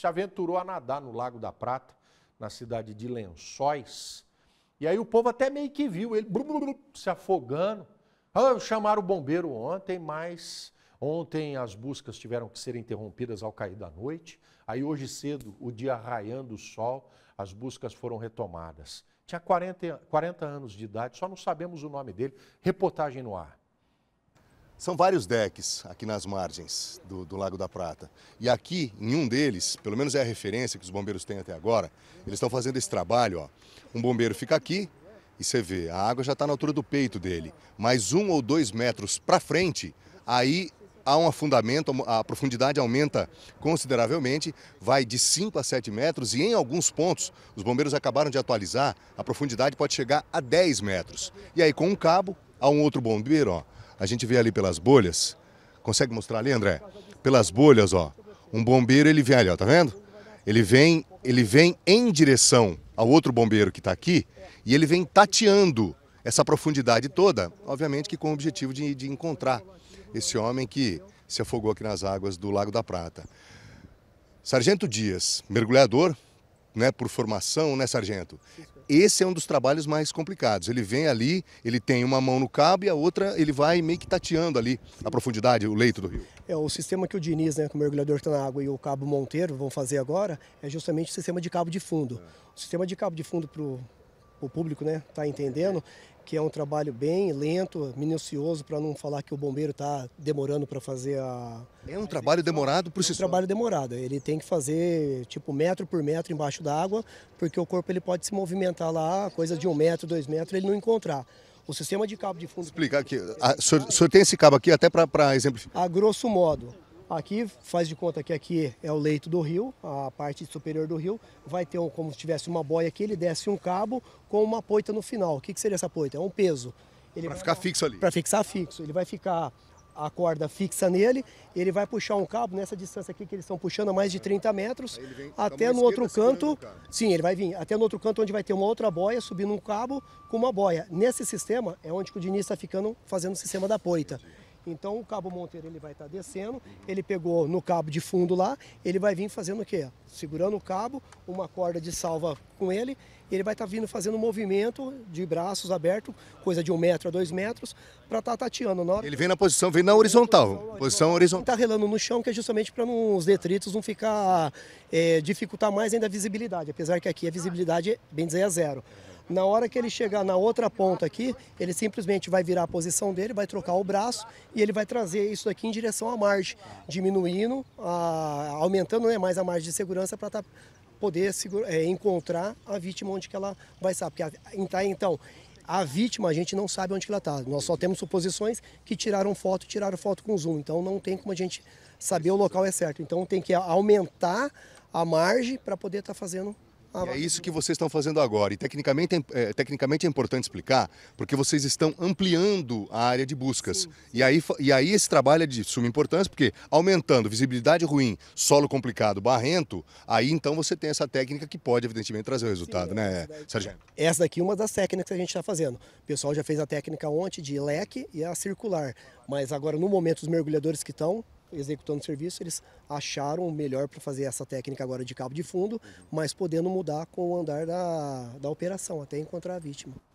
se aventurou a nadar no Lago da Prata, na cidade de Lençóis. E aí o povo até meio que viu ele se afogando. Ah, chamaram o bombeiro ontem, mas ontem as buscas tiveram que ser interrompidas ao cair da noite. Aí hoje cedo, o dia raiando o sol, as buscas foram retomadas. Tinha 40, 40 anos de idade, só não sabemos o nome dele. Reportagem no ar. São vários decks aqui nas margens do, do, Lago da Prata. E aqui, em um deles, pelo menos é a referência que os bombeiros têm até agora, eles estão fazendo esse trabalho. Ó. Um bombeiro fica aqui e você vê, a água já está na altura do peito dele. Mas um ou dois metros para frente, aí há um afundamento, a profundidade aumenta consideravelmente, vai de 5 a 7 metros e em alguns pontos, os bombeiros acabaram de atualizar, a profundidade pode chegar a 10 metros. E aí com um cabo, há um outro bombeiro, ó, a gente vê ali pelas bolhas. Consegue mostrar ali, André? Pelas bolhas, ó. Um bombeiro, ele vem ali, ó, tá vendo? Ele vem, ele vem em direção ao outro bombeiro que está aqui e ele vem tateando essa profundidade toda, obviamente que com o objetivo de, de encontrar esse homem que se afogou aqui nas águas do Lago da Prata. Sargento Dias, mergulhador, né, por formação, né, sargento? Esse é um dos trabalhos mais complicados. Ele vem ali, ele tem uma mão no cabo e a outra ele vai meio que tateando ali Sim. a profundidade, o leito do rio. É o sistema que o Diniz, né, com o mergulhador que está na água e o cabo Monteiro vão fazer agora é justamente o sistema de cabo de fundo. É. O sistema de cabo de fundo para o o público está né, entendendo que é um trabalho bem lento, minucioso, para não falar que o bombeiro está demorando para fazer a... É um trabalho demorado por si É um trabalho demorado. Ele tem que fazer, tipo, metro por metro embaixo da água, porque o corpo ele pode se movimentar lá, coisa de um metro, dois metros, ele não encontrar. O sistema de cabo de fundo... Explicar aqui. A, o senhor tem esse cabo aqui até para exemplificar? A grosso modo, Aqui, faz de conta que aqui é o leito do rio, a parte superior do rio, vai ter um, como se tivesse uma boia aqui, ele desce um cabo com uma poita no final. O que, que seria essa poita? É um peso. Para ficar vai, fixo ali? Para fixar fixo. Ele vai ficar a corda fixa nele, ele vai puxar um cabo nessa distância aqui que eles estão puxando a mais de 30 é. metros, vem, até no outro canto. Sim, ele vai vir até no outro canto onde vai ter uma outra boia subindo um cabo com uma boia. Nesse sistema é onde o Diniz está ficando fazendo o sistema da poita. Entendi. Então o cabo monteiro ele vai estar tá descendo, ele pegou no cabo de fundo lá, ele vai vir fazendo o quê? Segurando o cabo, uma corda de salva com ele, ele vai estar tá vindo fazendo um movimento de braços aberto, coisa de um metro a dois metros, para estar tá tateando. Na hora... Ele vem na posição, vem na horizontal, posição horizontal. Está relando no chão, que é justamente para os detritos não ficar, é, dificultar mais ainda a visibilidade, apesar que aqui a visibilidade, bem dizer, é zero. Na hora que ele chegar na outra ponta aqui, ele simplesmente vai virar a posição dele, vai trocar o braço e ele vai trazer isso aqui em direção à margem, diminuindo, a, aumentando né, mais a margem de segurança para tá, poder segura, é, encontrar a vítima onde que ela vai estar. Porque a, tá, então, a vítima a gente não sabe onde ela está. Nós só temos suposições que tiraram foto, tiraram foto com zoom. Então não tem como a gente saber o local é certo. Então tem que aumentar a margem para poder estar tá fazendo ah, é isso que vocês estão fazendo agora. E tecnicamente é, eh, tecnicamente é importante explicar, porque vocês estão ampliando a área de buscas. Sim. E aí, e aí esse trabalho é de suma importância, porque aumentando visibilidade ruim, solo complicado, barrento, aí então você tem essa técnica que pode, evidentemente, trazer o resultado, Sim, é né, Sargento? Essa daqui é uma das técnicas que a gente está fazendo. O pessoal já fez a técnica ontem de leque e a circular. Mas agora, no momento, os mergulhadores que estão executando o serviço, eles acharam melhor para fazer essa técnica agora de cabo de fundo, mas podendo mudar com o andar da, da operação até encontrar a vítima.